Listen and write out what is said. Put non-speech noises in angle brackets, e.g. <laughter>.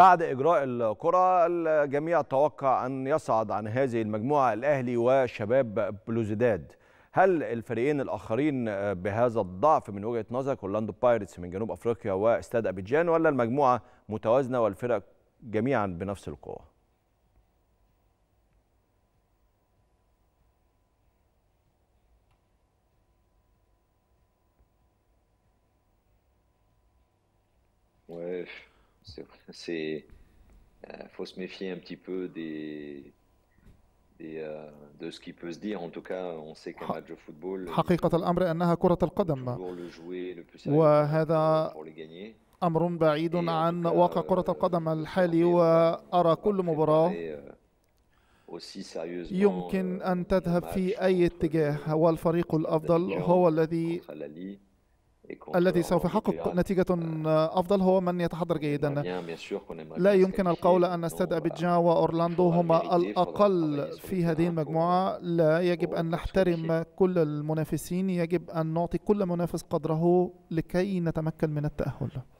بعد إجراء الكرة الجميع توقع أن يصعد عن هذه المجموعة الأهلي وشباب بلوزداد هل الفريقين الآخرين بهذا الضعف من وجهة نظرك أورلاندو بايرتس من جنوب أفريقيا واستاد أبيجان ولا المجموعة متوازنة والفرق جميعا بنفس القوة؟ وإيش C'est, <laughs> euh, faut se méfier un petit peu des, des euh, de ce qui peut se dire. En tout cas, on sait qu'un match de football. Euh, حقيقة الأمر أنها كرة القدم. وهذا أمر بعيد عن واقع euh, كرة القدم الحالي وأرى كل مباراة يمكن أن تذهب في أي اتجاه والفريق الأفضل هو الذي الذي سوف يحقق نتيجة أفضل هو من يتحضر جيدا لا يمكن القول أن نستدعي أبيجا وأورلاندو هما الأقل في هذه المجموعة لا يجب أن نحترم كل المنافسين يجب أن نعطي كل منافس قدره لكي نتمكن من التأهل